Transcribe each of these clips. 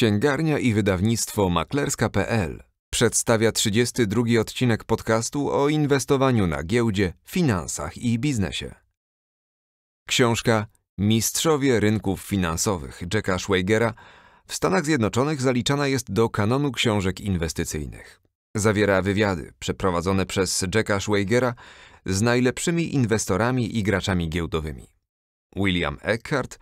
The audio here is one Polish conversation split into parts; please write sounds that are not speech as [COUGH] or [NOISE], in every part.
Księgarnia i wydawnictwo maklerska.pl przedstawia 32 odcinek podcastu o inwestowaniu na giełdzie, finansach i biznesie. Książka Mistrzowie rynków finansowych Jacka Schweigera w Stanach Zjednoczonych zaliczana jest do kanonu książek inwestycyjnych. Zawiera wywiady przeprowadzone przez Jacka Schweigera z najlepszymi inwestorami i graczami giełdowymi. William Eckhart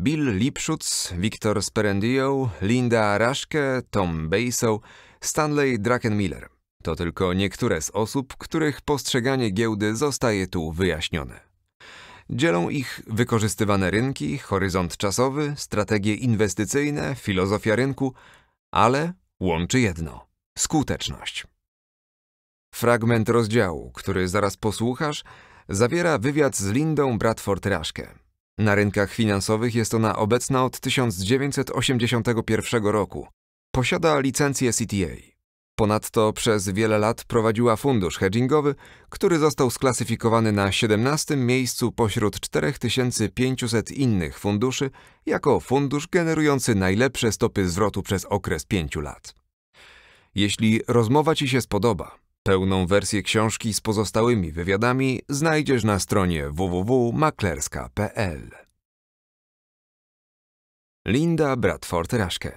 Bill Lipschutz, Victor Sperendio, Linda Raszke, Tom Basow, Stanley Druckenmiller. To tylko niektóre z osób, których postrzeganie giełdy zostaje tu wyjaśnione. Dzielą ich wykorzystywane rynki, horyzont czasowy, strategie inwestycyjne, filozofia rynku, ale łączy jedno – skuteczność. Fragment rozdziału, który zaraz posłuchasz, zawiera wywiad z Lindą Bradford – na rynkach finansowych jest ona obecna od 1981 roku. Posiada licencję CTA. Ponadto przez wiele lat prowadziła fundusz hedgingowy, który został sklasyfikowany na 17. miejscu pośród 4500 innych funduszy jako fundusz generujący najlepsze stopy zwrotu przez okres 5 lat. Jeśli rozmowa Ci się spodoba, Pełną wersję książki z pozostałymi wywiadami znajdziesz na stronie www.maklerska.pl. Linda Bradford-Raszke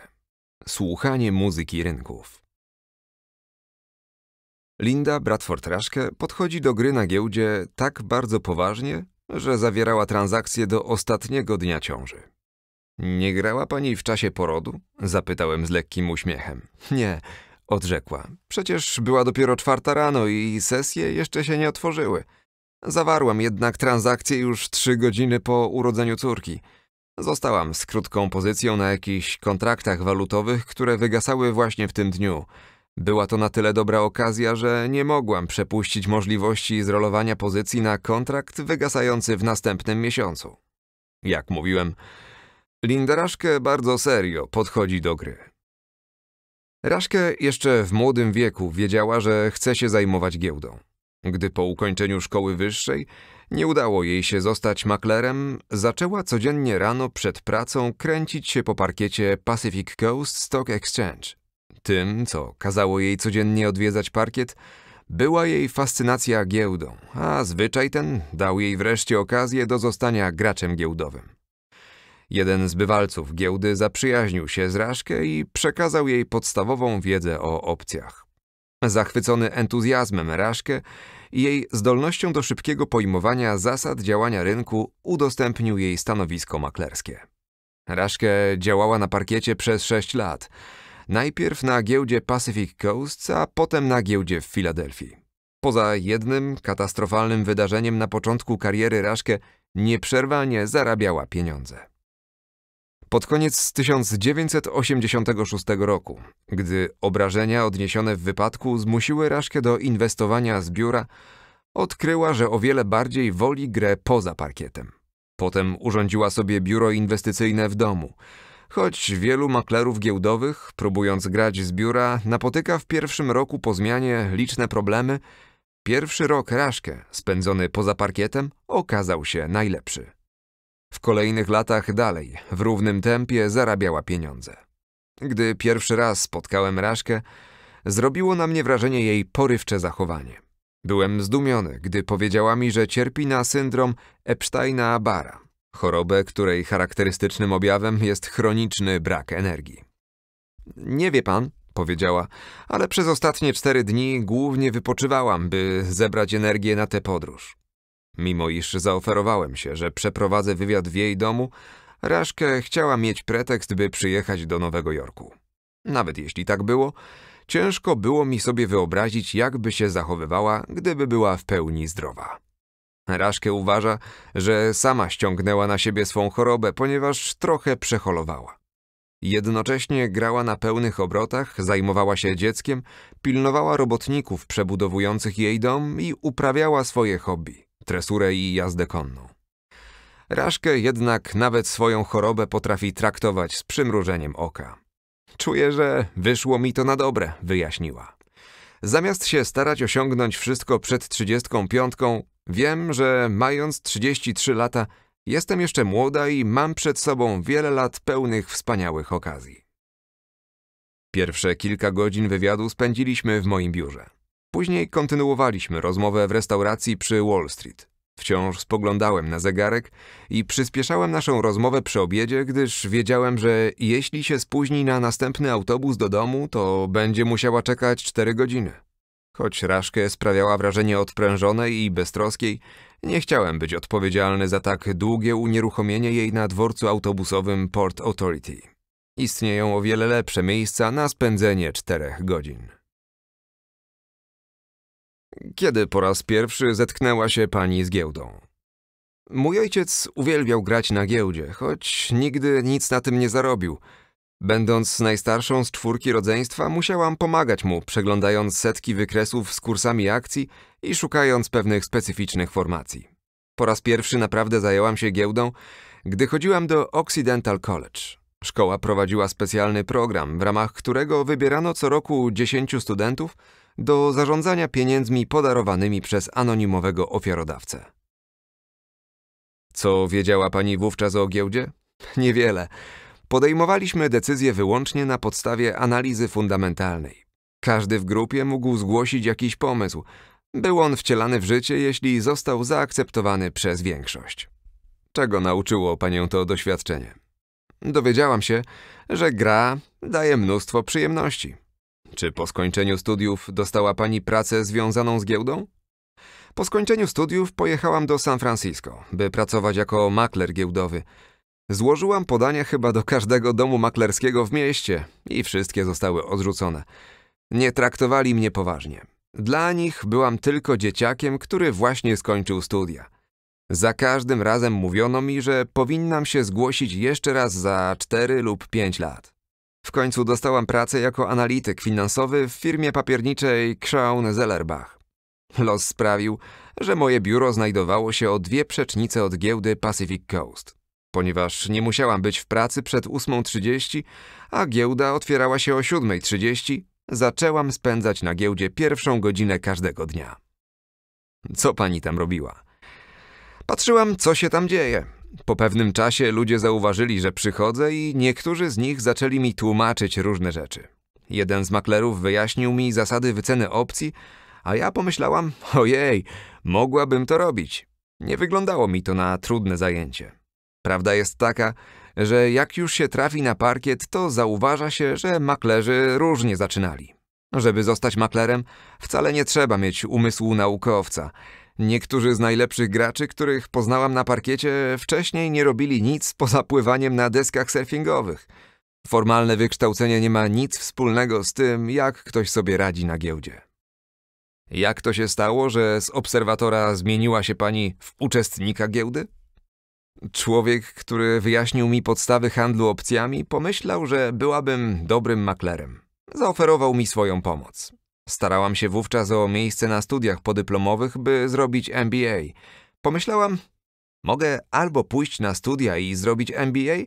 Słuchanie muzyki rynków Linda Bradford-Raszke podchodzi do gry na giełdzie tak bardzo poważnie, że zawierała transakcje do ostatniego dnia ciąży. Nie grała pani w czasie porodu? Zapytałem z lekkim uśmiechem. Nie, Odrzekła. Przecież była dopiero czwarta rano i sesje jeszcze się nie otworzyły. Zawarłam jednak transakcję już trzy godziny po urodzeniu córki. Zostałam z krótką pozycją na jakichś kontraktach walutowych, które wygasały właśnie w tym dniu. Była to na tyle dobra okazja, że nie mogłam przepuścić możliwości zrolowania pozycji na kontrakt wygasający w następnym miesiącu. Jak mówiłem, Lindaraszkę bardzo serio podchodzi do gry. Raszke jeszcze w młodym wieku wiedziała, że chce się zajmować giełdą. Gdy po ukończeniu szkoły wyższej nie udało jej się zostać maklerem, zaczęła codziennie rano przed pracą kręcić się po parkiecie Pacific Coast Stock Exchange. Tym, co kazało jej codziennie odwiedzać parkiet, była jej fascynacja giełdą, a zwyczaj ten dał jej wreszcie okazję do zostania graczem giełdowym. Jeden z bywalców giełdy zaprzyjaźnił się z Raszkę i przekazał jej podstawową wiedzę o opcjach. Zachwycony entuzjazmem Raszkę i jej zdolnością do szybkiego pojmowania zasad działania rynku, udostępnił jej stanowisko maklerskie. Raszkę działała na parkiecie przez sześć lat. Najpierw na giełdzie Pacific Coast, a potem na giełdzie w Filadelfii. Poza jednym katastrofalnym wydarzeniem na początku kariery Raszkę nieprzerwanie zarabiała pieniądze. Pod koniec 1986 roku, gdy obrażenia odniesione w wypadku zmusiły Raszkę do inwestowania z biura, odkryła, że o wiele bardziej woli grę poza parkietem. Potem urządziła sobie biuro inwestycyjne w domu. Choć wielu maklerów giełdowych, próbując grać z biura, napotyka w pierwszym roku po zmianie liczne problemy, pierwszy rok Raszkę, spędzony poza parkietem, okazał się najlepszy. W kolejnych latach dalej, w równym tempie, zarabiała pieniądze. Gdy pierwszy raz spotkałem Raszkę, zrobiło na mnie wrażenie jej porywcze zachowanie. Byłem zdumiony, gdy powiedziała mi, że cierpi na syndrom epsteina bara chorobę, której charakterystycznym objawem jest chroniczny brak energii. Nie wie pan, powiedziała, ale przez ostatnie cztery dni głównie wypoczywałam, by zebrać energię na tę podróż. Mimo iż zaoferowałem się, że przeprowadzę wywiad w jej domu, Raszke chciała mieć pretekst, by przyjechać do Nowego Jorku. Nawet jeśli tak było, ciężko było mi sobie wyobrazić, jakby się zachowywała, gdyby była w pełni zdrowa. Raszke uważa, że sama ściągnęła na siebie swą chorobę, ponieważ trochę przeholowała. Jednocześnie grała na pełnych obrotach, zajmowała się dzieckiem, pilnowała robotników przebudowujących jej dom i uprawiała swoje hobby tresurę i jazdę konną. Raszkę jednak nawet swoją chorobę potrafi traktować z przymrużeniem oka. Czuję, że wyszło mi to na dobre, wyjaśniła. Zamiast się starać osiągnąć wszystko przed 35, wiem, że mając 33 lata, jestem jeszcze młoda i mam przed sobą wiele lat pełnych wspaniałych okazji. Pierwsze kilka godzin wywiadu spędziliśmy w moim biurze. Później kontynuowaliśmy rozmowę w restauracji przy Wall Street. Wciąż spoglądałem na zegarek i przyspieszałem naszą rozmowę przy obiedzie, gdyż wiedziałem, że jeśli się spóźni na następny autobus do domu, to będzie musiała czekać cztery godziny. Choć Raszkę sprawiała wrażenie odprężonej i beztroskiej, nie chciałem być odpowiedzialny za tak długie unieruchomienie jej na dworcu autobusowym Port Authority. Istnieją o wiele lepsze miejsca na spędzenie czterech godzin. Kiedy po raz pierwszy zetknęła się pani z giełdą? Mój ojciec uwielbiał grać na giełdzie, choć nigdy nic na tym nie zarobił. Będąc najstarszą z czwórki rodzeństwa, musiałam pomagać mu, przeglądając setki wykresów z kursami akcji i szukając pewnych specyficznych formacji. Po raz pierwszy naprawdę zajęłam się giełdą, gdy chodziłam do Occidental College. Szkoła prowadziła specjalny program, w ramach którego wybierano co roku dziesięciu studentów, do zarządzania pieniędzmi podarowanymi przez anonimowego ofiarodawcę. Co wiedziała pani wówczas o giełdzie? Niewiele. Podejmowaliśmy decyzję wyłącznie na podstawie analizy fundamentalnej. Każdy w grupie mógł zgłosić jakiś pomysł. Był on wcielany w życie, jeśli został zaakceptowany przez większość. Czego nauczyło panią to doświadczenie? Dowiedziałam się, że gra daje mnóstwo przyjemności. Czy po skończeniu studiów dostała pani pracę związaną z giełdą? Po skończeniu studiów pojechałam do San Francisco, by pracować jako makler giełdowy. Złożyłam podania chyba do każdego domu maklerskiego w mieście i wszystkie zostały odrzucone. Nie traktowali mnie poważnie. Dla nich byłam tylko dzieciakiem, który właśnie skończył studia. Za każdym razem mówiono mi, że powinnam się zgłosić jeszcze raz za cztery lub pięć lat. W końcu dostałam pracę jako analityk finansowy w firmie papierniczej Crown Zellerbach. Los sprawił, że moje biuro znajdowało się o dwie przecznice od giełdy Pacific Coast. Ponieważ nie musiałam być w pracy przed 8.30, a giełda otwierała się o 7.30, zaczęłam spędzać na giełdzie pierwszą godzinę każdego dnia. Co pani tam robiła? Patrzyłam, co się tam dzieje. Po pewnym czasie ludzie zauważyli, że przychodzę i niektórzy z nich zaczęli mi tłumaczyć różne rzeczy. Jeden z maklerów wyjaśnił mi zasady wyceny opcji, a ja pomyślałam, ojej, mogłabym to robić. Nie wyglądało mi to na trudne zajęcie. Prawda jest taka, że jak już się trafi na parkiet, to zauważa się, że maklerzy różnie zaczynali. Żeby zostać maklerem, wcale nie trzeba mieć umysłu naukowca – Niektórzy z najlepszych graczy, których poznałam na parkiecie, wcześniej nie robili nic poza pływaniem na deskach surfingowych. Formalne wykształcenie nie ma nic wspólnego z tym, jak ktoś sobie radzi na giełdzie. Jak to się stało, że z obserwatora zmieniła się pani w uczestnika giełdy? Człowiek, który wyjaśnił mi podstawy handlu opcjami, pomyślał, że byłabym dobrym maklerem. Zaoferował mi swoją pomoc. Starałam się wówczas o miejsce na studiach podyplomowych, by zrobić MBA. Pomyślałam, mogę albo pójść na studia i zrobić MBA,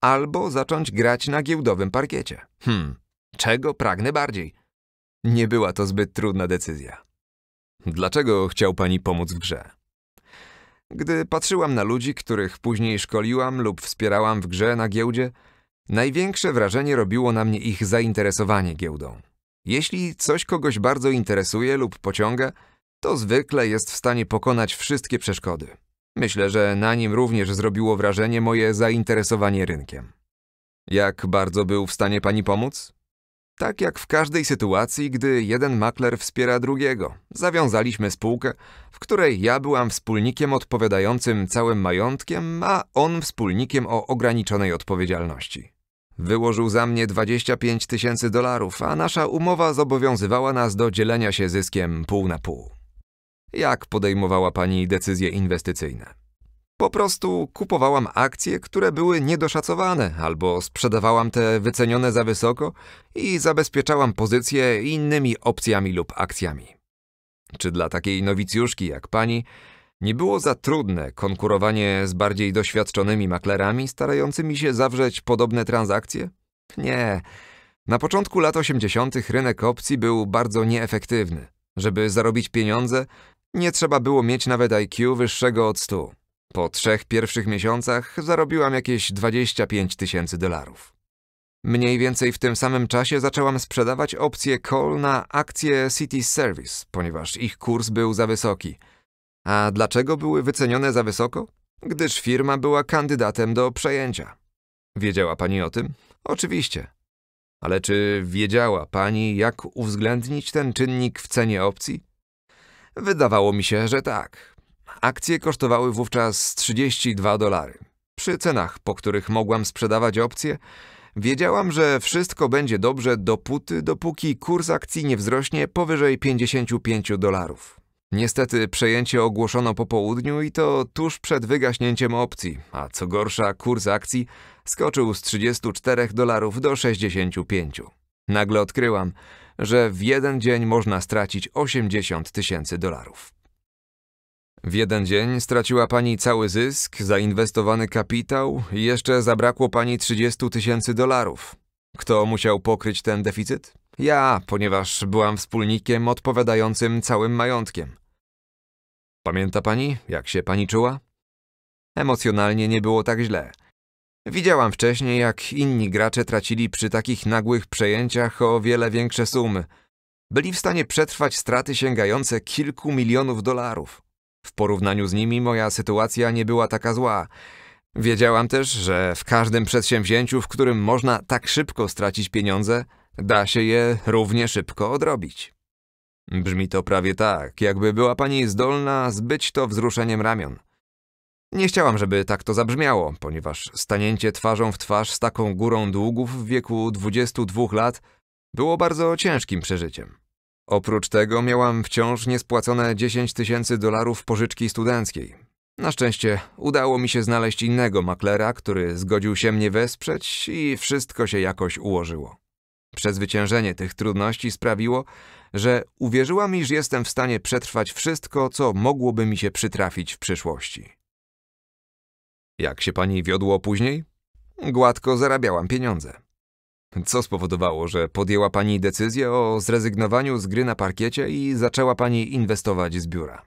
albo zacząć grać na giełdowym parkiecie. Hmm, czego pragnę bardziej? Nie była to zbyt trudna decyzja. Dlaczego chciał pani pomóc w grze? Gdy patrzyłam na ludzi, których później szkoliłam lub wspierałam w grze na giełdzie, największe wrażenie robiło na mnie ich zainteresowanie giełdą. Jeśli coś kogoś bardzo interesuje lub pociąga, to zwykle jest w stanie pokonać wszystkie przeszkody. Myślę, że na nim również zrobiło wrażenie moje zainteresowanie rynkiem. Jak bardzo był w stanie pani pomóc? Tak jak w każdej sytuacji, gdy jeden makler wspiera drugiego, zawiązaliśmy spółkę, w której ja byłam wspólnikiem odpowiadającym całym majątkiem, a on wspólnikiem o ograniczonej odpowiedzialności. Wyłożył za mnie 25 tysięcy dolarów, a nasza umowa zobowiązywała nas do dzielenia się zyskiem pół na pół. Jak podejmowała pani decyzje inwestycyjne? Po prostu kupowałam akcje, które były niedoszacowane, albo sprzedawałam te wycenione za wysoko i zabezpieczałam pozycje innymi opcjami lub akcjami. Czy dla takiej nowicjuszki jak pani nie było za trudne konkurowanie z bardziej doświadczonymi maklerami starającymi się zawrzeć podobne transakcje? Nie. Na początku lat 80. rynek opcji był bardzo nieefektywny. Żeby zarobić pieniądze, nie trzeba było mieć nawet IQ wyższego od 100. Po trzech pierwszych miesiącach zarobiłam jakieś 25 tysięcy dolarów. Mniej więcej w tym samym czasie zaczęłam sprzedawać opcje call na akcje City Service, ponieważ ich kurs był za wysoki – a dlaczego były wycenione za wysoko? Gdyż firma była kandydatem do przejęcia. Wiedziała pani o tym? Oczywiście. Ale czy wiedziała pani, jak uwzględnić ten czynnik w cenie opcji? Wydawało mi się, że tak. Akcje kosztowały wówczas 32 dolary. Przy cenach, po których mogłam sprzedawać opcje, wiedziałam, że wszystko będzie dobrze dopóty, dopóki kurs akcji nie wzrośnie powyżej 55 dolarów. Niestety przejęcie ogłoszono po południu i to tuż przed wygaśnięciem opcji, a co gorsza kurs akcji skoczył z 34 dolarów do 65. Nagle odkryłam, że w jeden dzień można stracić 80 tysięcy dolarów. W jeden dzień straciła pani cały zysk, zainwestowany kapitał i jeszcze zabrakło pani 30 tysięcy dolarów. Kto musiał pokryć ten deficyt? Ja, ponieważ byłam wspólnikiem odpowiadającym całym majątkiem. Pamięta pani, jak się pani czuła? Emocjonalnie nie było tak źle. Widziałam wcześniej, jak inni gracze tracili przy takich nagłych przejęciach o wiele większe sumy. Byli w stanie przetrwać straty sięgające kilku milionów dolarów. W porównaniu z nimi moja sytuacja nie była taka zła. Wiedziałam też, że w każdym przedsięwzięciu, w którym można tak szybko stracić pieniądze, da się je równie szybko odrobić. Brzmi to prawie tak, jakby była pani zdolna zbyć to wzruszeniem ramion. Nie chciałam, żeby tak to zabrzmiało, ponieważ stanięcie twarzą w twarz z taką górą długów w wieku 22 lat było bardzo ciężkim przeżyciem. Oprócz tego miałam wciąż niespłacone 10 tysięcy dolarów pożyczki studenckiej. Na szczęście udało mi się znaleźć innego maklera, który zgodził się mnie wesprzeć i wszystko się jakoś ułożyło. Przezwyciężenie tych trudności sprawiło, że uwierzyła mi, że jestem w stanie przetrwać wszystko, co mogłoby mi się przytrafić w przyszłości. Jak się pani wiodło później? Gładko zarabiałam pieniądze. Co spowodowało, że podjęła pani decyzję o zrezygnowaniu z gry na parkiecie i zaczęła pani inwestować z biura?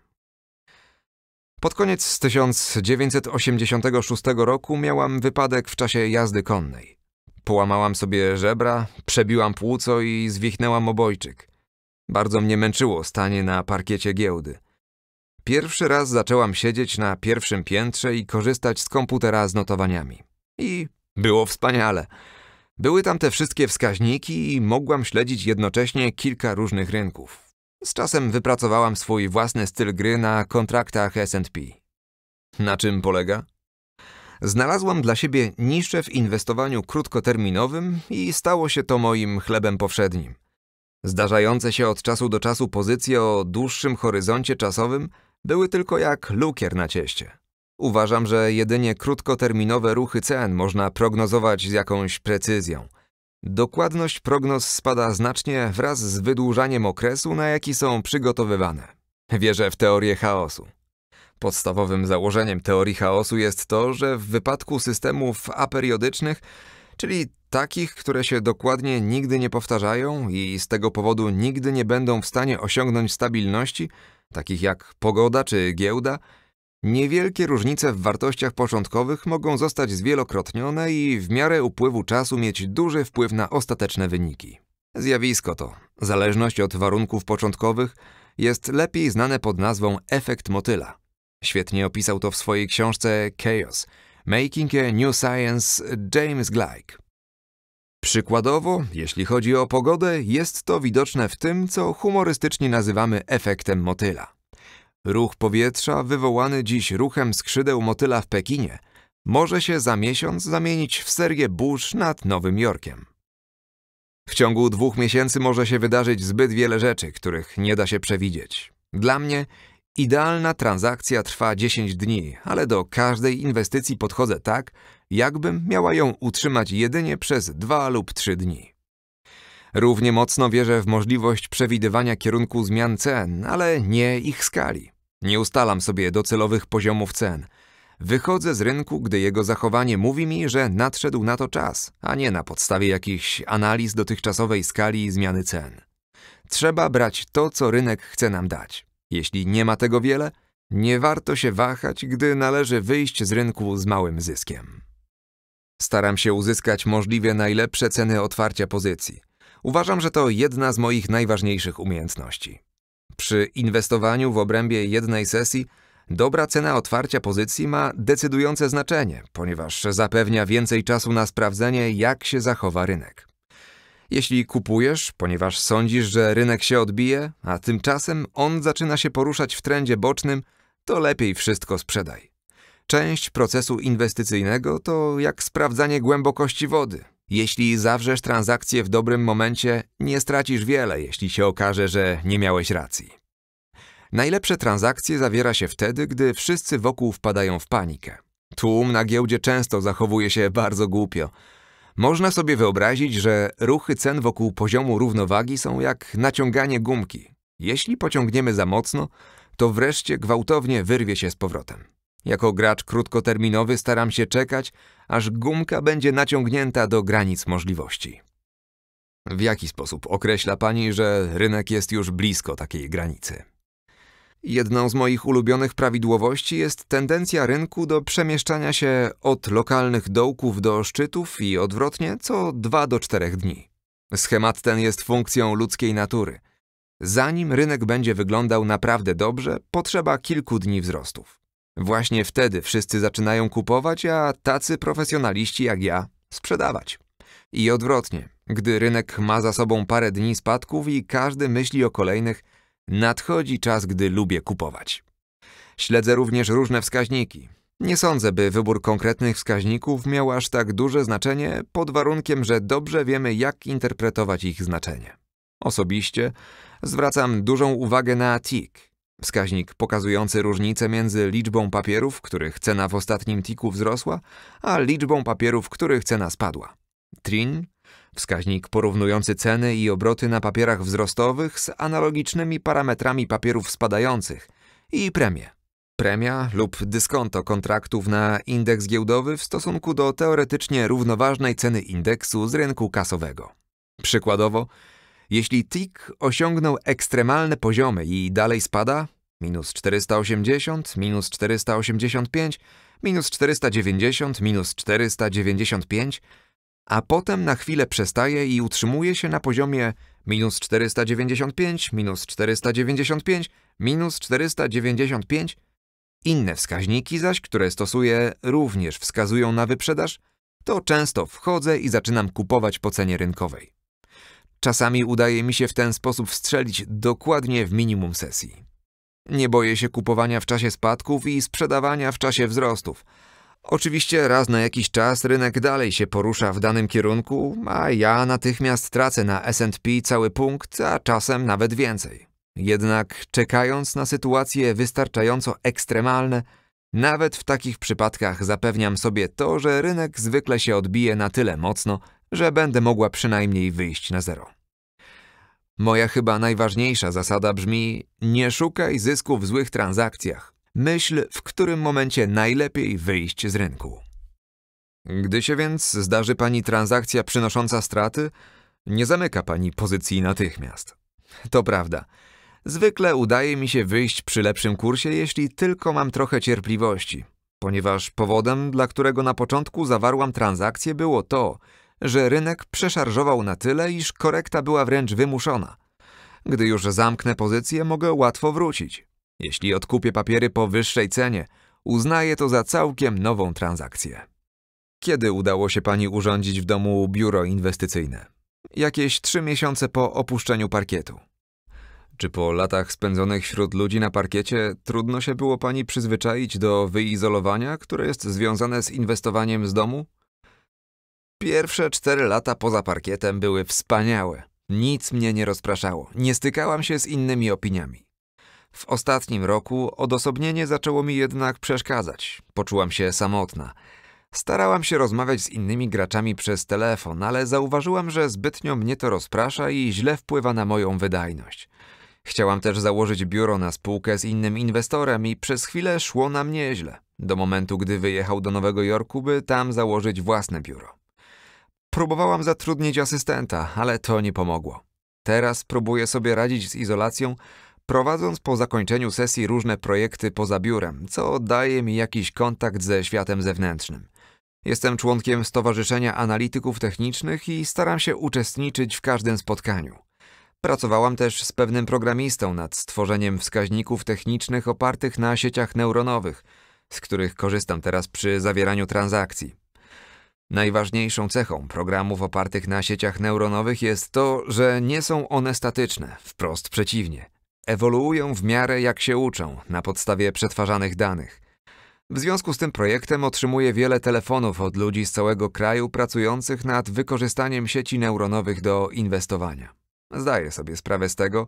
Pod koniec 1986 roku miałam wypadek w czasie jazdy konnej. Połamałam sobie żebra, przebiłam płuco i zwichnęłam obojczyk. Bardzo mnie męczyło stanie na parkiecie giełdy. Pierwszy raz zaczęłam siedzieć na pierwszym piętrze i korzystać z komputera z notowaniami. I było wspaniale. Były tam te wszystkie wskaźniki i mogłam śledzić jednocześnie kilka różnych rynków. Z czasem wypracowałam swój własny styl gry na kontraktach S&P. Na czym polega? Znalazłam dla siebie niszę w inwestowaniu krótkoterminowym i stało się to moim chlebem powszednim. Zdarzające się od czasu do czasu pozycje o dłuższym horyzoncie czasowym były tylko jak lukier na cieście. Uważam, że jedynie krótkoterminowe ruchy cen można prognozować z jakąś precyzją. Dokładność prognoz spada znacznie wraz z wydłużaniem okresu, na jaki są przygotowywane. Wierzę w teorię chaosu. Podstawowym założeniem teorii chaosu jest to, że w wypadku systemów aperiodycznych czyli takich, które się dokładnie nigdy nie powtarzają i z tego powodu nigdy nie będą w stanie osiągnąć stabilności, takich jak pogoda czy giełda, niewielkie różnice w wartościach początkowych mogą zostać zwielokrotnione i w miarę upływu czasu mieć duży wpływ na ostateczne wyniki. Zjawisko to, zależność od warunków początkowych, jest lepiej znane pod nazwą efekt motyla. Świetnie opisał to w swojej książce Chaos – Making a New Science James Gleick. Przykładowo, jeśli chodzi o pogodę, jest to widoczne w tym, co humorystycznie nazywamy efektem motyla. Ruch powietrza, wywołany dziś ruchem skrzydeł motyla w Pekinie, może się za miesiąc zamienić w serię burz nad Nowym Jorkiem. W ciągu dwóch miesięcy może się wydarzyć zbyt wiele rzeczy, których nie da się przewidzieć. Dla mnie Idealna transakcja trwa 10 dni, ale do każdej inwestycji podchodzę tak, jakbym miała ją utrzymać jedynie przez 2 lub 3 dni. Równie mocno wierzę w możliwość przewidywania kierunku zmian cen, ale nie ich skali. Nie ustalam sobie docelowych poziomów cen. Wychodzę z rynku, gdy jego zachowanie mówi mi, że nadszedł na to czas, a nie na podstawie jakichś analiz dotychczasowej skali zmiany cen. Trzeba brać to, co rynek chce nam dać. Jeśli nie ma tego wiele, nie warto się wahać, gdy należy wyjść z rynku z małym zyskiem. Staram się uzyskać możliwie najlepsze ceny otwarcia pozycji. Uważam, że to jedna z moich najważniejszych umiejętności. Przy inwestowaniu w obrębie jednej sesji dobra cena otwarcia pozycji ma decydujące znaczenie, ponieważ zapewnia więcej czasu na sprawdzenie, jak się zachowa rynek. Jeśli kupujesz, ponieważ sądzisz, że rynek się odbije, a tymczasem on zaczyna się poruszać w trendzie bocznym, to lepiej wszystko sprzedaj. Część procesu inwestycyjnego to jak sprawdzanie głębokości wody. Jeśli zawrzesz transakcję w dobrym momencie, nie stracisz wiele, jeśli się okaże, że nie miałeś racji. Najlepsze transakcje zawiera się wtedy, gdy wszyscy wokół wpadają w panikę. Tłum na giełdzie często zachowuje się bardzo głupio. Można sobie wyobrazić, że ruchy cen wokół poziomu równowagi są jak naciąganie gumki. Jeśli pociągniemy za mocno, to wreszcie gwałtownie wyrwie się z powrotem. Jako gracz krótkoterminowy staram się czekać, aż gumka będzie naciągnięta do granic możliwości. W jaki sposób określa Pani, że rynek jest już blisko takiej granicy? Jedną z moich ulubionych prawidłowości jest tendencja rynku do przemieszczania się od lokalnych dołków do szczytów i odwrotnie co 2 do 4 dni. Schemat ten jest funkcją ludzkiej natury. Zanim rynek będzie wyglądał naprawdę dobrze, potrzeba kilku dni wzrostów. Właśnie wtedy wszyscy zaczynają kupować, a tacy profesjonaliści jak ja sprzedawać. I odwrotnie, gdy rynek ma za sobą parę dni spadków i każdy myśli o kolejnych – Nadchodzi czas, gdy lubię kupować. Śledzę również różne wskaźniki. Nie sądzę, by wybór konkretnych wskaźników miał aż tak duże znaczenie, pod warunkiem, że dobrze wiemy, jak interpretować ich znaczenie. Osobiście zwracam dużą uwagę na TIK, wskaźnik pokazujący różnicę między liczbą papierów, których cena w ostatnim tiku wzrosła, a liczbą papierów, których cena spadła. TRIN Wskaźnik porównujący ceny i obroty na papierach wzrostowych z analogicznymi parametrami papierów spadających i premie. Premia lub dyskonto kontraktów na indeks giełdowy w stosunku do teoretycznie równoważnej ceny indeksu z rynku kasowego. Przykładowo, jeśli TIK osiągnął ekstremalne poziomy i dalej spada, minus 480, minus 485, minus 490, minus 495, a potem na chwilę przestaje i utrzymuje się na poziomie minus 495, minus 495, minus 495. Inne wskaźniki zaś, które stosuję, również wskazują na wyprzedaż, to często wchodzę i zaczynam kupować po cenie rynkowej. Czasami udaje mi się w ten sposób wstrzelić dokładnie w minimum sesji. Nie boję się kupowania w czasie spadków i sprzedawania w czasie wzrostów – Oczywiście raz na jakiś czas rynek dalej się porusza w danym kierunku, a ja natychmiast tracę na SP cały punkt, a czasem nawet więcej. Jednak czekając na sytuacje wystarczająco ekstremalne, nawet w takich przypadkach zapewniam sobie to, że rynek zwykle się odbije na tyle mocno, że będę mogła przynajmniej wyjść na zero. Moja chyba najważniejsza zasada brzmi: nie szukaj zysku w złych transakcjach, Myśl, w którym momencie najlepiej wyjść z rynku. Gdy się więc zdarzy pani transakcja przynosząca straty, nie zamyka pani pozycji natychmiast. To prawda. Zwykle udaje mi się wyjść przy lepszym kursie, jeśli tylko mam trochę cierpliwości, ponieważ powodem, dla którego na początku zawarłam transakcję, było to, że rynek przeszarżował na tyle, iż korekta była wręcz wymuszona. Gdy już zamknę pozycję, mogę łatwo wrócić. Jeśli odkupię papiery po wyższej cenie, uznaję to za całkiem nową transakcję. Kiedy udało się pani urządzić w domu biuro inwestycyjne? Jakieś trzy miesiące po opuszczeniu parkietu. Czy po latach spędzonych wśród ludzi na parkiecie trudno się było pani przyzwyczaić do wyizolowania, które jest związane z inwestowaniem z domu? Pierwsze cztery lata poza parkietem były wspaniałe. Nic mnie nie rozpraszało, nie stykałam się z innymi opiniami. W ostatnim roku odosobnienie zaczęło mi jednak przeszkadzać. Poczułam się samotna. Starałam się rozmawiać z innymi graczami przez telefon, ale zauważyłam, że zbytnio mnie to rozprasza i źle wpływa na moją wydajność. Chciałam też założyć biuro na spółkę z innym inwestorem i przez chwilę szło nam nieźle, do momentu gdy wyjechał do Nowego Jorku, by tam założyć własne biuro. Próbowałam zatrudnić asystenta, ale to nie pomogło. Teraz próbuję sobie radzić z izolacją, prowadząc po zakończeniu sesji różne projekty poza biurem, co daje mi jakiś kontakt ze światem zewnętrznym. Jestem członkiem Stowarzyszenia Analityków Technicznych i staram się uczestniczyć w każdym spotkaniu. Pracowałam też z pewnym programistą nad stworzeniem wskaźników technicznych opartych na sieciach neuronowych, z których korzystam teraz przy zawieraniu transakcji. Najważniejszą cechą programów opartych na sieciach neuronowych jest to, że nie są one statyczne, wprost przeciwnie ewoluują w miarę jak się uczą, na podstawie przetwarzanych danych. W związku z tym projektem otrzymuję wiele telefonów od ludzi z całego kraju pracujących nad wykorzystaniem sieci neuronowych do inwestowania. Zdaję sobie sprawę z tego,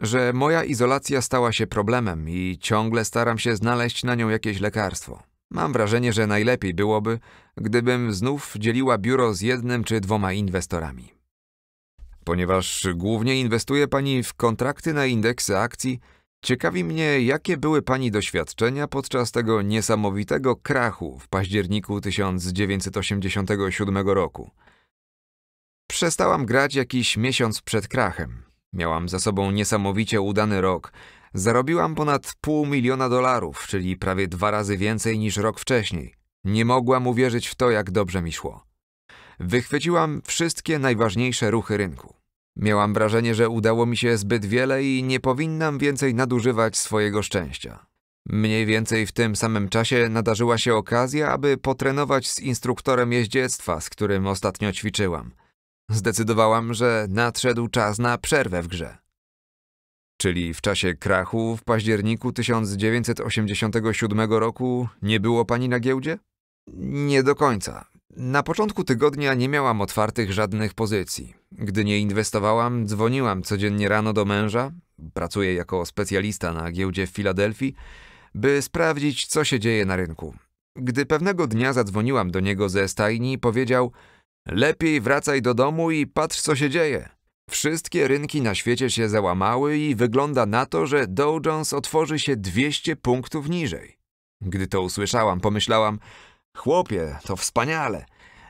że moja izolacja stała się problemem i ciągle staram się znaleźć na nią jakieś lekarstwo. Mam wrażenie, że najlepiej byłoby, gdybym znów dzieliła biuro z jednym czy dwoma inwestorami. Ponieważ głównie inwestuje Pani w kontrakty na indeksy akcji, ciekawi mnie, jakie były Pani doświadczenia podczas tego niesamowitego krachu w październiku 1987 roku. Przestałam grać jakiś miesiąc przed krachem. Miałam za sobą niesamowicie udany rok. Zarobiłam ponad pół miliona dolarów, czyli prawie dwa razy więcej niż rok wcześniej. Nie mogłam uwierzyć w to, jak dobrze mi szło wychwyciłam wszystkie najważniejsze ruchy rynku. Miałam wrażenie, że udało mi się zbyt wiele i nie powinnam więcej nadużywać swojego szczęścia. Mniej więcej w tym samym czasie nadarzyła się okazja, aby potrenować z instruktorem jeździectwa, z którym ostatnio ćwiczyłam. Zdecydowałam, że nadszedł czas na przerwę w grze. Czyli w czasie krachu w październiku 1987 roku nie było pani na giełdzie? Nie do końca. Na początku tygodnia nie miałam otwartych żadnych pozycji. Gdy nie inwestowałam, dzwoniłam codziennie rano do męża, pracuję jako specjalista na giełdzie w Filadelfii, by sprawdzić, co się dzieje na rynku. Gdy pewnego dnia zadzwoniłam do niego ze stajni, powiedział: Lepiej wracaj do domu i patrz, co się dzieje. Wszystkie rynki na świecie się załamały i wygląda na to, że Dow Jones otworzy się 200 punktów niżej. Gdy to usłyszałam, pomyślałam, Chłopie, to wspaniale.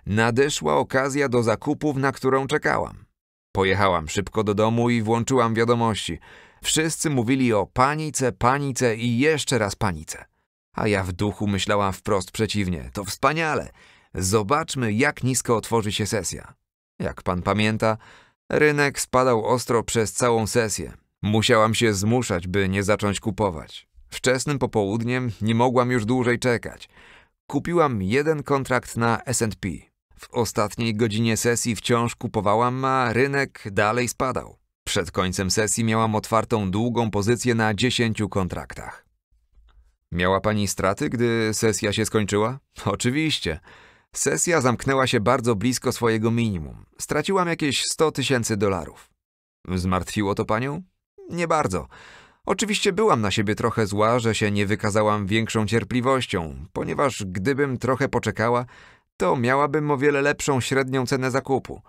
Nadeszła okazja do zakupów, na którą czekałam. Pojechałam szybko do domu i włączyłam wiadomości. Wszyscy mówili o panice, panice i jeszcze raz panice. A ja w duchu myślałam wprost przeciwnie. To wspaniale. Zobaczmy, jak nisko otworzy się sesja. Jak pan pamięta, rynek spadał ostro przez całą sesję. Musiałam się zmuszać, by nie zacząć kupować. Wczesnym popołudniem nie mogłam już dłużej czekać – Kupiłam jeden kontrakt na SP. W ostatniej godzinie sesji wciąż kupowałam, a rynek dalej spadał. Przed końcem sesji miałam otwartą długą pozycję na 10 kontraktach. Miała pani straty, gdy sesja się skończyła? Oczywiście. Sesja zamknęła się bardzo blisko swojego minimum. Straciłam jakieś 100 tysięcy dolarów. Zmartwiło to panią? Nie bardzo. Oczywiście byłam na siebie trochę zła, że się nie wykazałam większą cierpliwością, ponieważ gdybym trochę poczekała, to miałabym o wiele lepszą średnią cenę zakupu.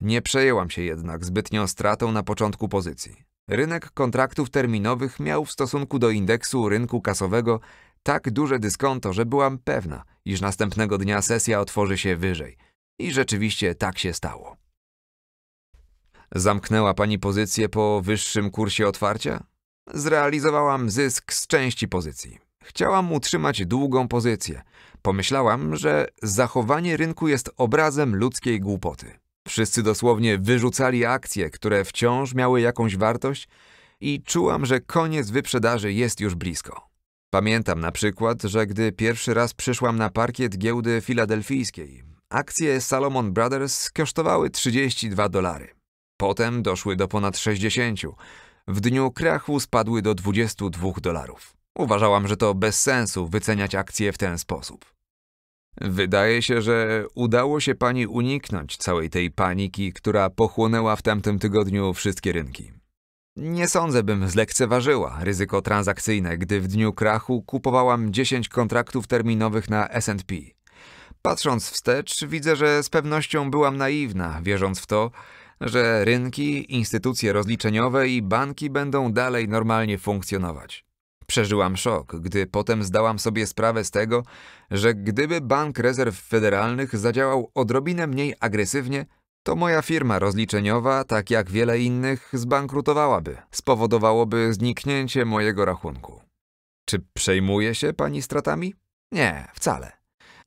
Nie przejęłam się jednak zbytnią stratą na początku pozycji. Rynek kontraktów terminowych miał w stosunku do indeksu rynku kasowego tak duże dyskonto, że byłam pewna, iż następnego dnia sesja otworzy się wyżej. I rzeczywiście tak się stało. Zamknęła pani pozycję po wyższym kursie otwarcia? Zrealizowałam zysk z części pozycji. Chciałam utrzymać długą pozycję. Pomyślałam, że zachowanie rynku jest obrazem ludzkiej głupoty. Wszyscy dosłownie wyrzucali akcje, które wciąż miały jakąś wartość i czułam, że koniec wyprzedaży jest już blisko. Pamiętam na przykład, że gdy pierwszy raz przyszłam na parkiet giełdy filadelfijskiej, akcje Salomon Brothers kosztowały 32 dolary. Potem doszły do ponad 60, w dniu krachu spadły do 22 dolarów. Uważałam, że to bez sensu wyceniać akcje w ten sposób. Wydaje się, że udało się pani uniknąć całej tej paniki, która pochłonęła w tamtym tygodniu wszystkie rynki. Nie sądzę, bym zlekceważyła ryzyko transakcyjne, gdy w dniu krachu kupowałam 10 kontraktów terminowych na S&P. Patrząc wstecz, widzę, że z pewnością byłam naiwna, wierząc w to, że rynki, instytucje rozliczeniowe i banki będą dalej normalnie funkcjonować. Przeżyłam szok, gdy potem zdałam sobie sprawę z tego, że gdyby Bank Rezerw Federalnych zadziałał odrobinę mniej agresywnie, to moja firma rozliczeniowa, tak jak wiele innych, zbankrutowałaby. Spowodowałoby zniknięcie mojego rachunku. Czy przejmuje się pani stratami? Nie, wcale.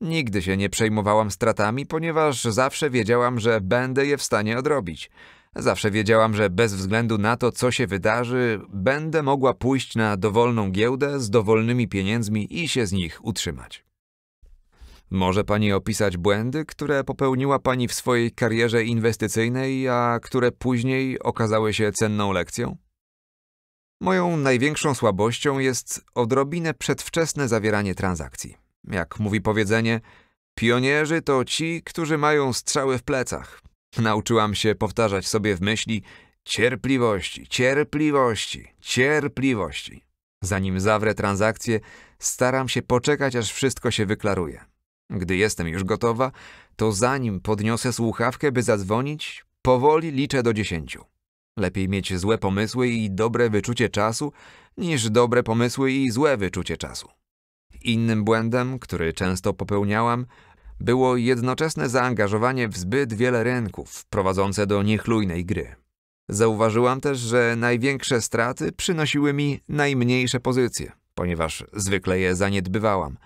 Nigdy się nie przejmowałam stratami, ponieważ zawsze wiedziałam, że będę je w stanie odrobić. Zawsze wiedziałam, że bez względu na to, co się wydarzy, będę mogła pójść na dowolną giełdę z dowolnymi pieniędzmi i się z nich utrzymać. Może pani opisać błędy, które popełniła pani w swojej karierze inwestycyjnej, a które później okazały się cenną lekcją? Moją największą słabością jest odrobinę przedwczesne zawieranie transakcji. Jak mówi powiedzenie, pionierzy to ci, którzy mają strzały w plecach. Nauczyłam się powtarzać sobie w myśli cierpliwości, cierpliwości, cierpliwości. Zanim zawrę transakcję, staram się poczekać, aż wszystko się wyklaruje. Gdy jestem już gotowa, to zanim podniosę słuchawkę, by zadzwonić, powoli liczę do dziesięciu. Lepiej mieć złe pomysły i dobre wyczucie czasu, niż dobre pomysły i złe wyczucie czasu. Innym błędem, który często popełniałam, było jednoczesne zaangażowanie w zbyt wiele rynków prowadzące do niechlujnej gry. Zauważyłam też, że największe straty przynosiły mi najmniejsze pozycje, ponieważ zwykle je zaniedbywałam.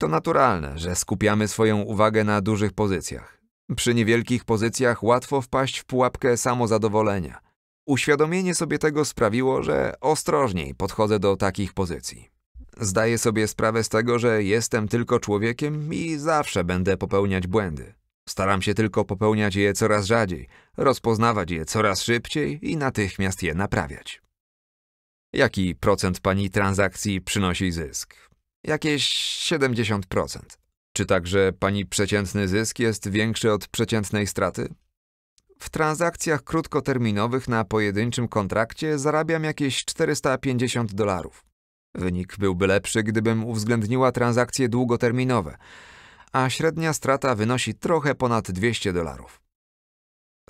To naturalne, że skupiamy swoją uwagę na dużych pozycjach. Przy niewielkich pozycjach łatwo wpaść w pułapkę samozadowolenia. Uświadomienie sobie tego sprawiło, że ostrożniej podchodzę do takich pozycji. Zdaję sobie sprawę z tego, że jestem tylko człowiekiem i zawsze będę popełniać błędy. Staram się tylko popełniać je coraz rzadziej, rozpoznawać je coraz szybciej i natychmiast je naprawiać. Jaki procent pani transakcji przynosi zysk? Jakieś 70%. Czy także pani przeciętny zysk jest większy od przeciętnej straty? W transakcjach krótkoterminowych na pojedynczym kontrakcie zarabiam jakieś 450 dolarów. Wynik byłby lepszy, gdybym uwzględniła transakcje długoterminowe, a średnia strata wynosi trochę ponad 200 dolarów.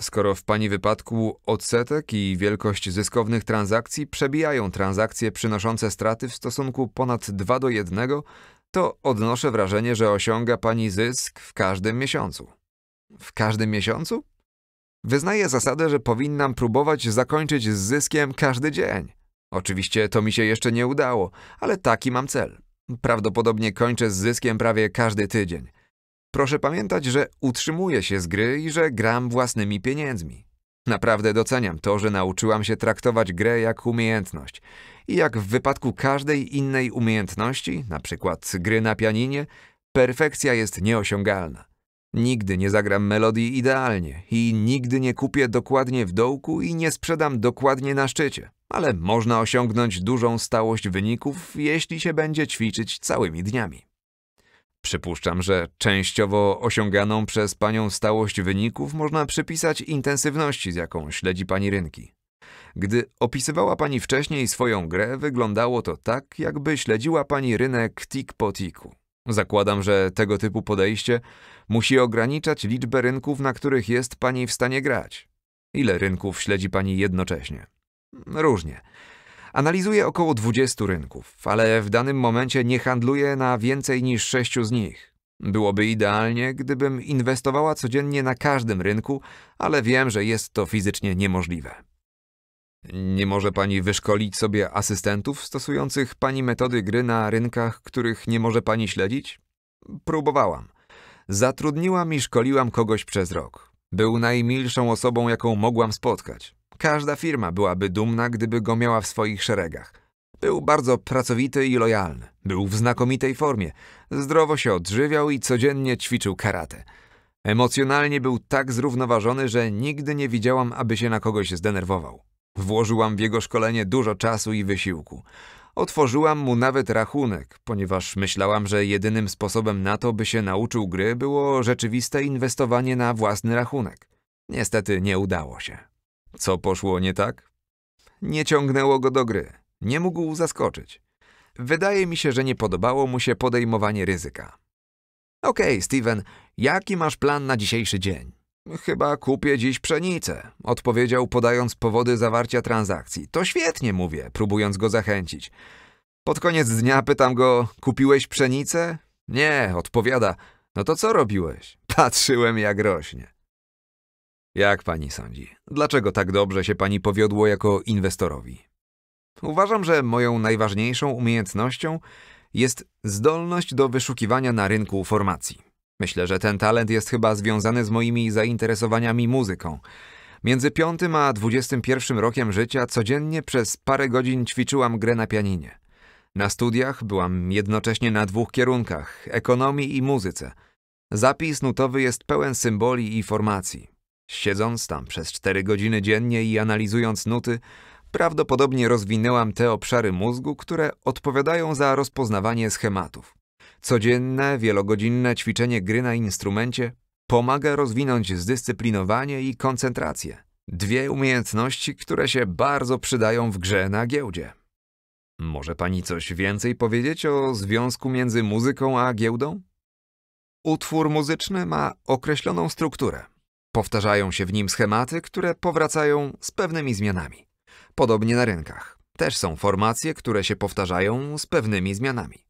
Skoro w Pani wypadku odsetek i wielkość zyskownych transakcji przebijają transakcje przynoszące straty w stosunku ponad 2 do 1, to odnoszę wrażenie, że osiąga Pani zysk w każdym miesiącu. W każdym miesiącu? Wyznaję zasadę, że powinnam próbować zakończyć z zyskiem każdy dzień. Oczywiście to mi się jeszcze nie udało, ale taki mam cel. Prawdopodobnie kończę z zyskiem prawie każdy tydzień. Proszę pamiętać, że utrzymuję się z gry i że gram własnymi pieniędzmi. Naprawdę doceniam to, że nauczyłam się traktować grę jak umiejętność. I jak w wypadku każdej innej umiejętności, na przykład gry na pianinie, perfekcja jest nieosiągalna. Nigdy nie zagram melodii idealnie i nigdy nie kupię dokładnie w dołku i nie sprzedam dokładnie na szczycie ale można osiągnąć dużą stałość wyników, jeśli się będzie ćwiczyć całymi dniami. Przypuszczam, że częściowo osiąganą przez Panią stałość wyników można przypisać intensywności, z jaką śledzi Pani rynki. Gdy opisywała Pani wcześniej swoją grę, wyglądało to tak, jakby śledziła Pani rynek tik po tiku. Zakładam, że tego typu podejście musi ograniczać liczbę rynków, na których jest Pani w stanie grać. Ile rynków śledzi Pani jednocześnie? Różnie. Analizuję około 20 rynków, ale w danym momencie nie handluję na więcej niż sześciu z nich. Byłoby idealnie, gdybym inwestowała codziennie na każdym rynku, ale wiem, że jest to fizycznie niemożliwe. Nie może pani wyszkolić sobie asystentów stosujących pani metody gry na rynkach, których nie może pani śledzić? Próbowałam. Zatrudniłam i szkoliłam kogoś przez rok. Był najmilszą osobą, jaką mogłam spotkać. Każda firma byłaby dumna, gdyby go miała w swoich szeregach. Był bardzo pracowity i lojalny. Był w znakomitej formie. Zdrowo się odżywiał i codziennie ćwiczył karate. Emocjonalnie był tak zrównoważony, że nigdy nie widziałam, aby się na kogoś zdenerwował. Włożyłam w jego szkolenie dużo czasu i wysiłku. Otworzyłam mu nawet rachunek, ponieważ myślałam, że jedynym sposobem na to, by się nauczył gry, było rzeczywiste inwestowanie na własny rachunek. Niestety nie udało się. Co poszło nie tak? Nie ciągnęło go do gry. Nie mógł zaskoczyć. Wydaje mi się, że nie podobało mu się podejmowanie ryzyka. Okej, okay, Steven, jaki masz plan na dzisiejszy dzień? Chyba kupię dziś pszenicę, odpowiedział podając powody zawarcia transakcji. To świetnie, mówię, próbując go zachęcić. Pod koniec dnia pytam go, kupiłeś pszenicę? Nie, odpowiada. No to co robiłeś? Patrzyłem jak rośnie. Jak pani sądzi, dlaczego tak dobrze się pani powiodło jako inwestorowi? Uważam, że moją najważniejszą umiejętnością jest zdolność do wyszukiwania na rynku formacji. Myślę, że ten talent jest chyba związany z moimi zainteresowaniami muzyką. Między 5 a 21 rokiem życia codziennie przez parę godzin ćwiczyłam grę na pianinie. Na studiach byłam jednocześnie na dwóch kierunkach ekonomii i muzyce. Zapis nutowy jest pełen symboli i formacji. Siedząc tam przez cztery godziny dziennie i analizując nuty, prawdopodobnie rozwinęłam te obszary mózgu, które odpowiadają za rozpoznawanie schematów. Codzienne, wielogodzinne ćwiczenie gry na instrumencie pomaga rozwinąć zdyscyplinowanie i koncentrację. Dwie umiejętności, które się bardzo przydają w grze na giełdzie. Może pani coś więcej powiedzieć o związku między muzyką a giełdą? Utwór muzyczny ma określoną strukturę. Powtarzają się w nim schematy, które powracają z pewnymi zmianami. Podobnie na rynkach. Też są formacje, które się powtarzają z pewnymi zmianami.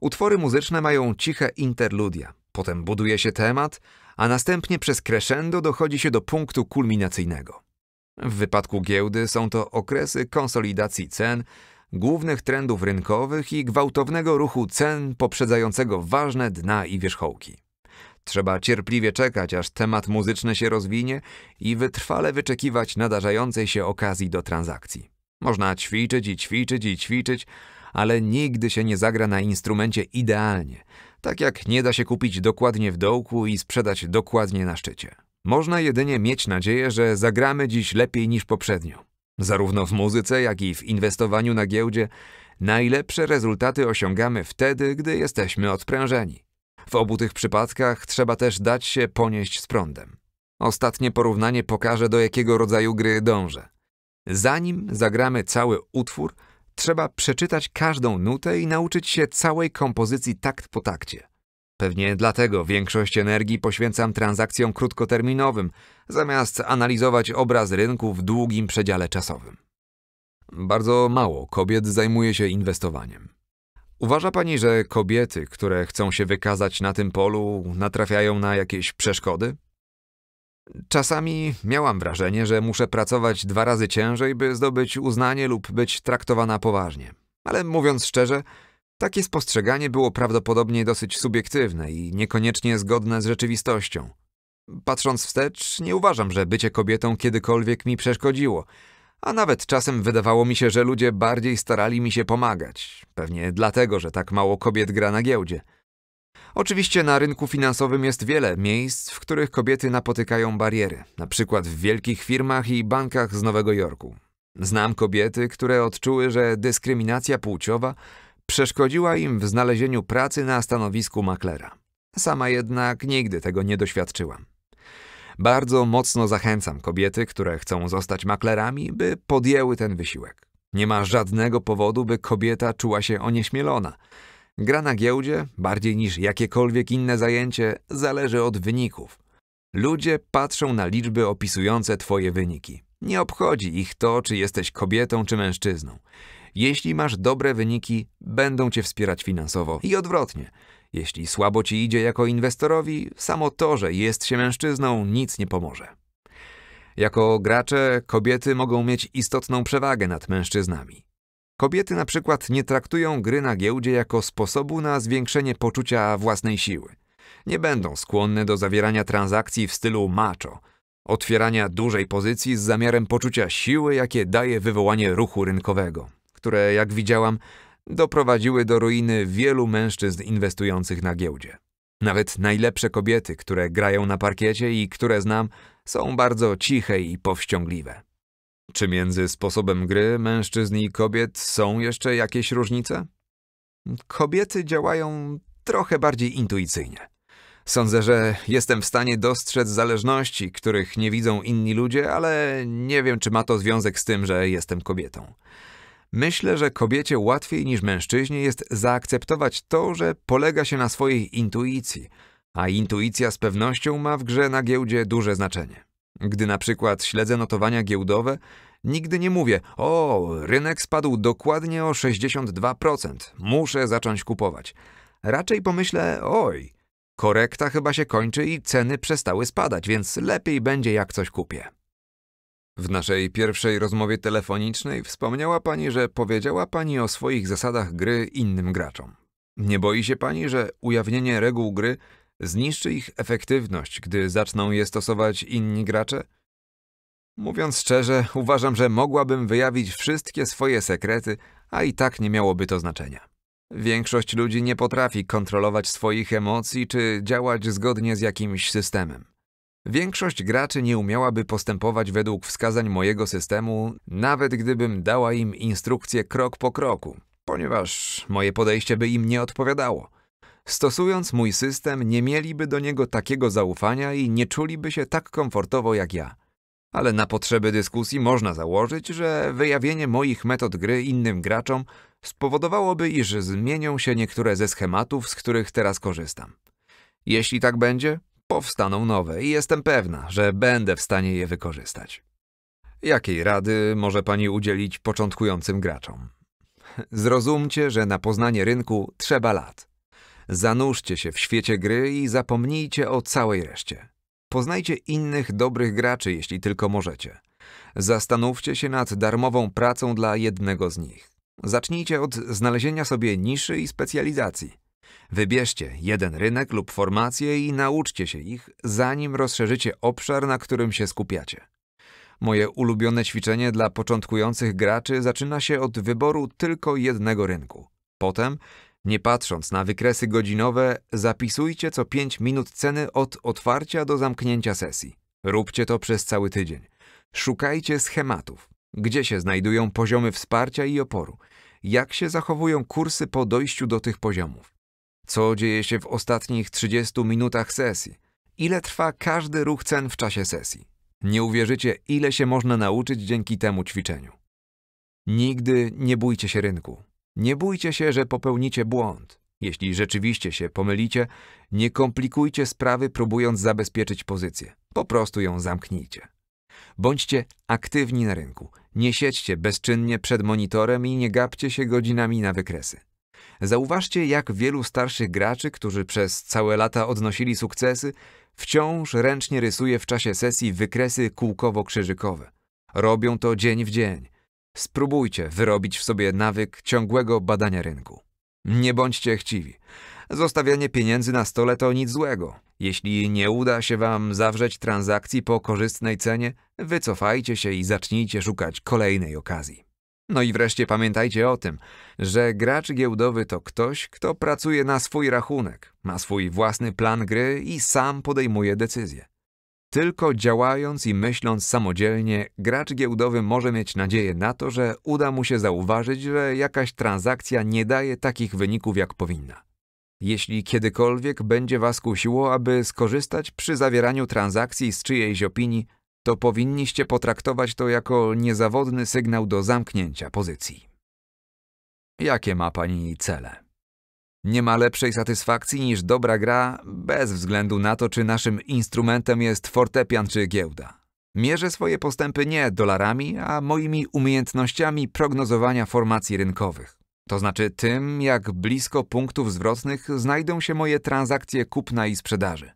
Utwory muzyczne mają ciche interludia, potem buduje się temat, a następnie przez crescendo dochodzi się do punktu kulminacyjnego. W wypadku giełdy są to okresy konsolidacji cen, głównych trendów rynkowych i gwałtownego ruchu cen poprzedzającego ważne dna i wierzchołki. Trzeba cierpliwie czekać, aż temat muzyczny się rozwinie i wytrwale wyczekiwać nadarzającej się okazji do transakcji. Można ćwiczyć i ćwiczyć i ćwiczyć, ale nigdy się nie zagra na instrumencie idealnie, tak jak nie da się kupić dokładnie w dołku i sprzedać dokładnie na szczycie. Można jedynie mieć nadzieję, że zagramy dziś lepiej niż poprzednio. Zarówno w muzyce, jak i w inwestowaniu na giełdzie najlepsze rezultaty osiągamy wtedy, gdy jesteśmy odprężeni. W obu tych przypadkach trzeba też dać się ponieść z prądem. Ostatnie porównanie pokaże, do jakiego rodzaju gry dążę. Zanim zagramy cały utwór, trzeba przeczytać każdą nutę i nauczyć się całej kompozycji takt po takcie. Pewnie dlatego większość energii poświęcam transakcjom krótkoterminowym, zamiast analizować obraz rynku w długim przedziale czasowym. Bardzo mało kobiet zajmuje się inwestowaniem. Uważa pani, że kobiety, które chcą się wykazać na tym polu, natrafiają na jakieś przeszkody? Czasami miałam wrażenie, że muszę pracować dwa razy ciężej, by zdobyć uznanie lub być traktowana poważnie. Ale mówiąc szczerze, takie spostrzeganie było prawdopodobnie dosyć subiektywne i niekoniecznie zgodne z rzeczywistością. Patrząc wstecz, nie uważam, że bycie kobietą kiedykolwiek mi przeszkodziło – a nawet czasem wydawało mi się, że ludzie bardziej starali mi się pomagać. Pewnie dlatego, że tak mało kobiet gra na giełdzie. Oczywiście na rynku finansowym jest wiele miejsc, w których kobiety napotykają bariery, na przykład w wielkich firmach i bankach z Nowego Jorku. Znam kobiety, które odczuły, że dyskryminacja płciowa przeszkodziła im w znalezieniu pracy na stanowisku maklera. Sama jednak nigdy tego nie doświadczyłam. Bardzo mocno zachęcam kobiety, które chcą zostać maklerami, by podjęły ten wysiłek. Nie ma żadnego powodu, by kobieta czuła się onieśmielona. Gra na giełdzie, bardziej niż jakiekolwiek inne zajęcie, zależy od wyników. Ludzie patrzą na liczby opisujące Twoje wyniki. Nie obchodzi ich to, czy jesteś kobietą czy mężczyzną. Jeśli masz dobre wyniki, będą Cię wspierać finansowo i odwrotnie – jeśli słabo ci idzie jako inwestorowi, samo to, że jest się mężczyzną, nic nie pomoże. Jako gracze kobiety mogą mieć istotną przewagę nad mężczyznami. Kobiety na przykład nie traktują gry na giełdzie jako sposobu na zwiększenie poczucia własnej siły. Nie będą skłonne do zawierania transakcji w stylu macho, otwierania dużej pozycji z zamiarem poczucia siły, jakie daje wywołanie ruchu rynkowego, które, jak widziałam, doprowadziły do ruiny wielu mężczyzn inwestujących na giełdzie. Nawet najlepsze kobiety, które grają na parkiecie i które znam, są bardzo ciche i powściągliwe. Czy między sposobem gry mężczyzn i kobiet są jeszcze jakieś różnice? Kobiety działają trochę bardziej intuicyjnie. Sądzę, że jestem w stanie dostrzec zależności, których nie widzą inni ludzie, ale nie wiem, czy ma to związek z tym, że jestem kobietą. Myślę, że kobiecie łatwiej niż mężczyźnie jest zaakceptować to, że polega się na swojej intuicji, a intuicja z pewnością ma w grze na giełdzie duże znaczenie. Gdy na przykład śledzę notowania giełdowe, nigdy nie mówię: O, rynek spadł dokładnie o 62%, muszę zacząć kupować. Raczej pomyślę: Oj, korekta chyba się kończy i ceny przestały spadać, więc lepiej będzie, jak coś kupię. W naszej pierwszej rozmowie telefonicznej wspomniała pani, że powiedziała pani o swoich zasadach gry innym graczom. Nie boi się pani, że ujawnienie reguł gry zniszczy ich efektywność, gdy zaczną je stosować inni gracze? Mówiąc szczerze, uważam, że mogłabym wyjawić wszystkie swoje sekrety, a i tak nie miałoby to znaczenia. Większość ludzi nie potrafi kontrolować swoich emocji czy działać zgodnie z jakimś systemem. Większość graczy nie umiałaby postępować według wskazań mojego systemu, nawet gdybym dała im instrukcję krok po kroku, ponieważ moje podejście by im nie odpowiadało. Stosując mój system, nie mieliby do niego takiego zaufania i nie czuliby się tak komfortowo jak ja. Ale na potrzeby dyskusji można założyć, że wyjawienie moich metod gry innym graczom spowodowałoby, iż zmienią się niektóre ze schematów, z których teraz korzystam. Jeśli tak będzie, Powstaną nowe i jestem pewna, że będę w stanie je wykorzystać. Jakiej rady może pani udzielić początkującym graczom? [LAUGHS] Zrozumcie, że na poznanie rynku trzeba lat. Zanurzcie się w świecie gry i zapomnijcie o całej reszcie. Poznajcie innych dobrych graczy, jeśli tylko możecie. Zastanówcie się nad darmową pracą dla jednego z nich. Zacznijcie od znalezienia sobie niszy i specjalizacji. Wybierzcie jeden rynek lub formację i nauczcie się ich, zanim rozszerzycie obszar, na którym się skupiacie. Moje ulubione ćwiczenie dla początkujących graczy zaczyna się od wyboru tylko jednego rynku. Potem, nie patrząc na wykresy godzinowe, zapisujcie co 5 minut ceny od otwarcia do zamknięcia sesji. Róbcie to przez cały tydzień. Szukajcie schematów, gdzie się znajdują poziomy wsparcia i oporu, jak się zachowują kursy po dojściu do tych poziomów. Co dzieje się w ostatnich 30 minutach sesji? Ile trwa każdy ruch cen w czasie sesji? Nie uwierzycie, ile się można nauczyć dzięki temu ćwiczeniu. Nigdy nie bójcie się rynku. Nie bójcie się, że popełnicie błąd. Jeśli rzeczywiście się pomylicie, nie komplikujcie sprawy, próbując zabezpieczyć pozycję. Po prostu ją zamknijcie. Bądźcie aktywni na rynku. Nie siedźcie bezczynnie przed monitorem i nie gapcie się godzinami na wykresy. Zauważcie, jak wielu starszych graczy, którzy przez całe lata odnosili sukcesy, wciąż ręcznie rysuje w czasie sesji wykresy kółkowo-krzyżykowe. Robią to dzień w dzień. Spróbujcie wyrobić w sobie nawyk ciągłego badania rynku. Nie bądźcie chciwi. Zostawianie pieniędzy na stole to nic złego. Jeśli nie uda się Wam zawrzeć transakcji po korzystnej cenie, wycofajcie się i zacznijcie szukać kolejnej okazji. No i wreszcie pamiętajcie o tym, że gracz giełdowy to ktoś, kto pracuje na swój rachunek, ma swój własny plan gry i sam podejmuje decyzje. Tylko działając i myśląc samodzielnie, gracz giełdowy może mieć nadzieję na to, że uda mu się zauważyć, że jakaś transakcja nie daje takich wyników, jak powinna. Jeśli kiedykolwiek będzie Was kusiło, aby skorzystać przy zawieraniu transakcji z czyjejś opinii, to powinniście potraktować to jako niezawodny sygnał do zamknięcia pozycji. Jakie ma pani cele? Nie ma lepszej satysfakcji niż dobra gra bez względu na to, czy naszym instrumentem jest fortepian czy giełda. Mierzę swoje postępy nie dolarami, a moimi umiejętnościami prognozowania formacji rynkowych. To znaczy tym, jak blisko punktów zwrotnych znajdą się moje transakcje kupna i sprzedaży.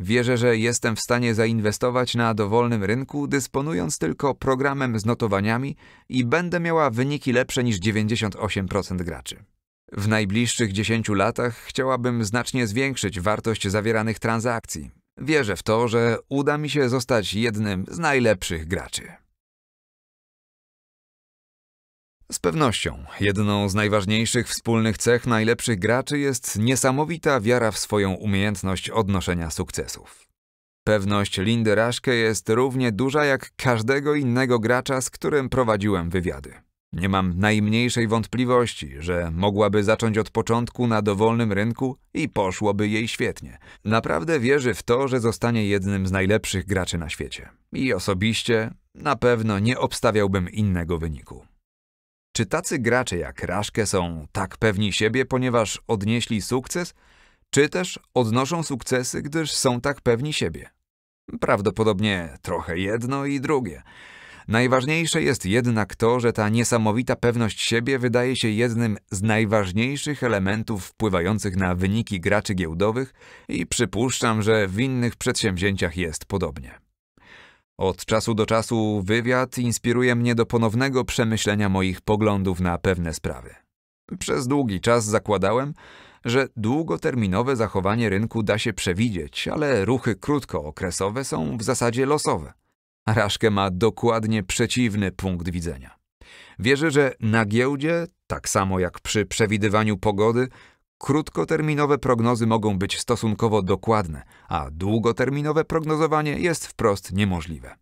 Wierzę, że jestem w stanie zainwestować na dowolnym rynku, dysponując tylko programem z notowaniami i będę miała wyniki lepsze niż 98% graczy. W najbliższych 10 latach chciałabym znacznie zwiększyć wartość zawieranych transakcji. Wierzę w to, że uda mi się zostać jednym z najlepszych graczy. Z pewnością jedną z najważniejszych wspólnych cech najlepszych graczy jest niesamowita wiara w swoją umiejętność odnoszenia sukcesów. Pewność Lindy Raszke jest równie duża jak każdego innego gracza, z którym prowadziłem wywiady. Nie mam najmniejszej wątpliwości, że mogłaby zacząć od początku na dowolnym rynku i poszłoby jej świetnie. Naprawdę wierzy w to, że zostanie jednym z najlepszych graczy na świecie. I osobiście na pewno nie obstawiałbym innego wyniku. Czy tacy gracze jak Raszke są tak pewni siebie, ponieważ odnieśli sukces, czy też odnoszą sukcesy, gdyż są tak pewni siebie? Prawdopodobnie trochę jedno i drugie. Najważniejsze jest jednak to, że ta niesamowita pewność siebie wydaje się jednym z najważniejszych elementów wpływających na wyniki graczy giełdowych i przypuszczam, że w innych przedsięwzięciach jest podobnie. Od czasu do czasu wywiad inspiruje mnie do ponownego przemyślenia moich poglądów na pewne sprawy. Przez długi czas zakładałem, że długoterminowe zachowanie rynku da się przewidzieć, ale ruchy krótkookresowe są w zasadzie losowe. Raszke ma dokładnie przeciwny punkt widzenia. Wierzę, że na giełdzie, tak samo jak przy przewidywaniu pogody, Krótkoterminowe prognozy mogą być stosunkowo dokładne, a długoterminowe prognozowanie jest wprost niemożliwe.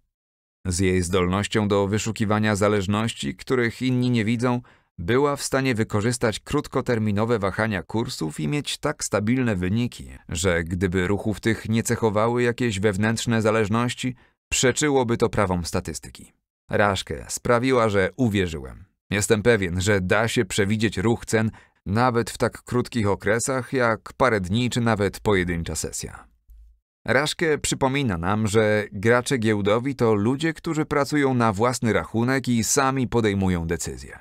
Z jej zdolnością do wyszukiwania zależności, których inni nie widzą, była w stanie wykorzystać krótkoterminowe wahania kursów i mieć tak stabilne wyniki, że gdyby ruchów tych nie cechowały jakieś wewnętrzne zależności, przeczyłoby to prawom statystyki. Raszkę sprawiła, że uwierzyłem. Jestem pewien, że da się przewidzieć ruch cen nawet w tak krótkich okresach jak parę dni czy nawet pojedyncza sesja. Raszke przypomina nam, że gracze giełdowi to ludzie, którzy pracują na własny rachunek i sami podejmują decyzje.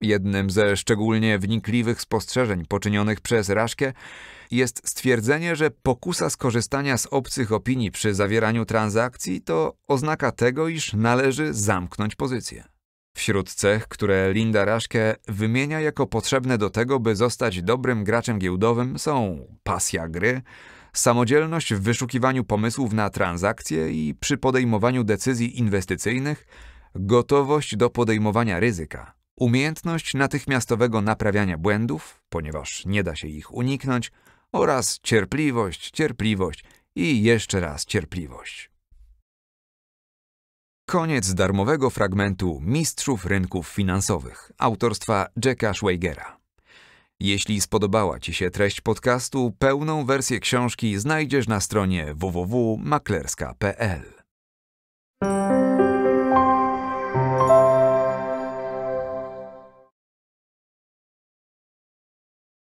Jednym ze szczególnie wnikliwych spostrzeżeń poczynionych przez Raszkę jest stwierdzenie, że pokusa skorzystania z obcych opinii przy zawieraniu transakcji to oznaka tego, iż należy zamknąć pozycję. Wśród cech, które Linda Raszke wymienia jako potrzebne do tego, by zostać dobrym graczem giełdowym, są pasja gry, samodzielność w wyszukiwaniu pomysłów na transakcje i przy podejmowaniu decyzji inwestycyjnych, gotowość do podejmowania ryzyka, umiejętność natychmiastowego naprawiania błędów, ponieważ nie da się ich uniknąć, oraz cierpliwość, cierpliwość i jeszcze raz cierpliwość. Koniec darmowego fragmentu Mistrzów Rynków Finansowych autorstwa Jacka Schweigera. Jeśli spodobała Ci się treść podcastu, pełną wersję książki znajdziesz na stronie www.maklerska.pl.